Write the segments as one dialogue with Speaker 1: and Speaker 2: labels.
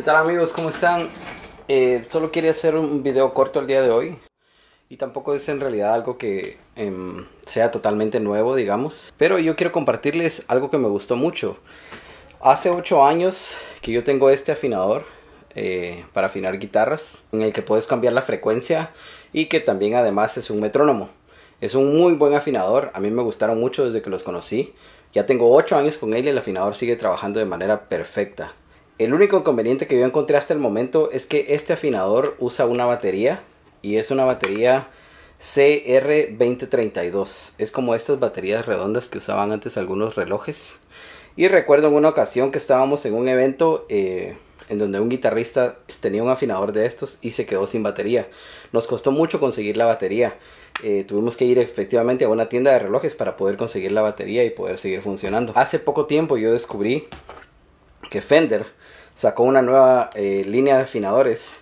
Speaker 1: ¿Qué tal amigos? ¿Cómo están? Eh, solo quería hacer un video corto el día de hoy. Y tampoco es en realidad algo que em, sea totalmente nuevo, digamos. Pero yo quiero compartirles algo que me gustó mucho. Hace 8 años que yo tengo este afinador eh, para afinar guitarras. En el que puedes cambiar la frecuencia y que también además es un metrónomo. Es un muy buen afinador. A mí me gustaron mucho desde que los conocí. Ya tengo 8 años con él y el afinador sigue trabajando de manera perfecta. El único inconveniente que yo encontré hasta el momento es que este afinador usa una batería y es una batería CR2032. Es como estas baterías redondas que usaban antes algunos relojes. Y recuerdo en una ocasión que estábamos en un evento eh, en donde un guitarrista tenía un afinador de estos y se quedó sin batería. Nos costó mucho conseguir la batería. Eh, tuvimos que ir efectivamente a una tienda de relojes para poder conseguir la batería y poder seguir funcionando. Hace poco tiempo yo descubrí que Fender sacó una nueva eh, línea de afinadores,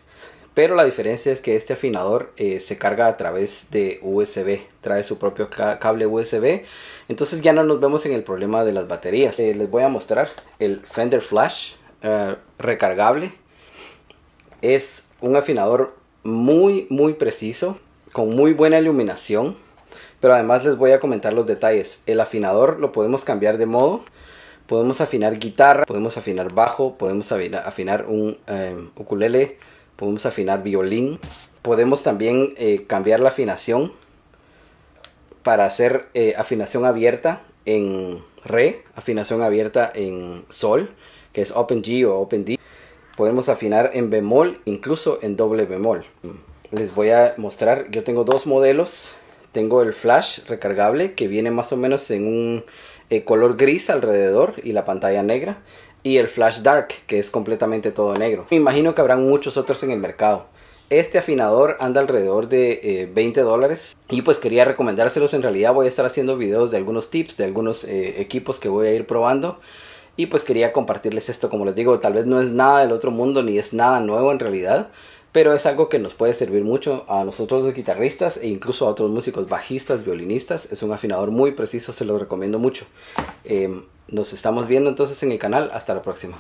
Speaker 1: pero la diferencia es que este afinador eh, se carga a través de USB, trae su propio cable USB, entonces ya no nos vemos en el problema de las baterías. Eh, les voy a mostrar el Fender Flash recargable, es un afinador muy muy preciso, con muy buena iluminación, pero además les voy a comentar los detalles. El afinador lo podemos cambiar de modo podemos afinar guitarra, podemos afinar bajo, podemos afinar un em, ukulele, podemos afinar violín. Podemos también eh, cambiar la afinación para hacer eh, afinación abierta en re, afinación abierta en sol, que es open G o open D. Podemos afinar en bemol, incluso en doble bemol. Les voy a mostrar, yo tengo dos modelos tengo el flash recargable que viene más o menos en un eh, color gris alrededor y la pantalla negra. Y el flash dark que es completamente todo negro. Me imagino que habrán muchos otros en el mercado. Este afinador anda alrededor de 20 eh, dólares y pues quería recomendárselos. En realidad voy a estar haciendo videos de algunos tips, de algunos eh, equipos que voy a ir probando. Y pues quería compartirles esto, como les digo, tal vez no es nada del otro mundo ni es nada nuevo en realidad pero es algo que nos puede servir mucho a nosotros los guitarristas e incluso a otros músicos, bajistas, violinistas. Es un afinador muy preciso, se lo recomiendo mucho. Em, nos estamos viendo entonces en el canal. Hasta la próxima.